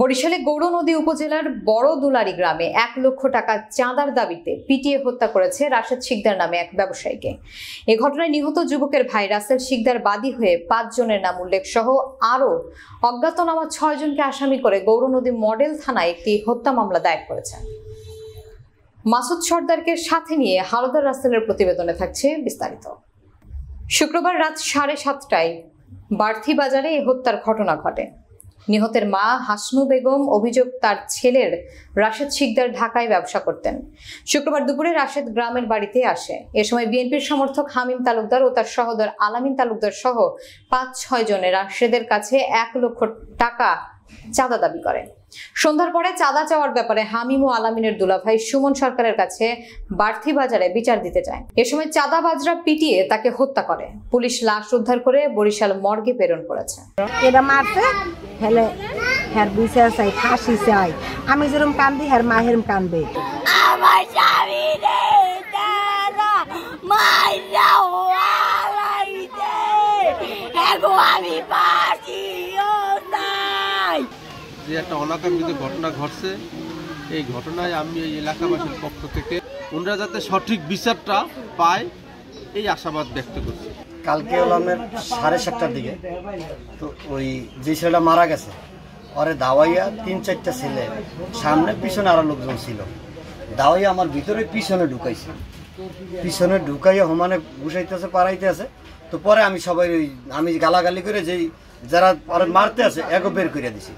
বরিশালে গৌর নদী উপজেলার বড় দুলারি গ্রামে এক লক্ষ টাকা চাঁদার দাবিতে পিটিয়ে হত্যা করেছে রাশেদ শিকদার নামে এক ব্যবসায়ীকে এ ঘটনায় নিহত যুবকের ভাই রাসেল শিকদার বাদী হয়ে পাঁচজনের নাম উল্লেখ সহ আরও অজ্ঞাতনামা ছয়জনকে আসামি করে গৌর নদী মডেল থানায় একটি হত্যা মামলা দায়ের করেছে মাসুদ সর্দারকে সাথে নিয়ে হালদার রাসেলের প্রতিবেদনে থাকছে বিস্তারিত শুক্রবার রাত সাড়ে সাতটায় বার্থি বাজারে এই হত্যার ঘটনা ঘটে নিহতের মা হাসনু বেগম অভিযোগ তার ছেলের রাশেদ শিকদার ঢাকায় ব্যবসা করতেন শুক্রবার দুপুরে রাশেদ গ্রামের বাড়িতে আসে এ সময় বিএনপির সমর্থক হামিম তালুকদার ও তার সহদর আলামিন তালুকদার সহ পাঁচ ছয় জনে রাশেদের কাছে এক লক্ষ টাকা চাঁদা দাবি করেন সন্ধ্যার পরে চাঁদা চাওয়ার ব্যাপারে হামিম ও আলামিনের দুলাভাই সুমন সরকারের কাছে বাড়তি বাজারে বিচার দিতে যায় এ সময় বাজরা পিটিয়ে তাকে হত্যা করে পুলিশ লাশ উদ্ধার করে বরিশাল মর্গে প্রেরণ করেছে আমি যেরম কান্দি হ্যার মা হেরম যে একটা অনাকাঙ্ক্ষিত ঘটনা ঘটছে এই ঘটনায় আমি এই এলাকাবাসীর পক্ষ থেকে ওনারা যাতে সঠিক বিচারটা পায় এই আশাবাদ ব্যক্ত করছি কালকে আলমের সাড়ে সাতটার দিকে তো ওই যে ছেলেটা মারা গেছে ওরে দাওয়াইয়া তিন চারটা ছেলে সামনে পিছনে আরো লোকজন ছিল দাওয়াইয়া আমার ভিতরে পিছনে ঢুকাইছে পিছনে ঢুকাইয়া হমানে ঘুষাইতেছে পাড়াইতে আছে তো পরে আমি সবাই ওই আমি গালাগালি করে যেই যারা পরে মারতে আছে এগো বের করিয়া দিছি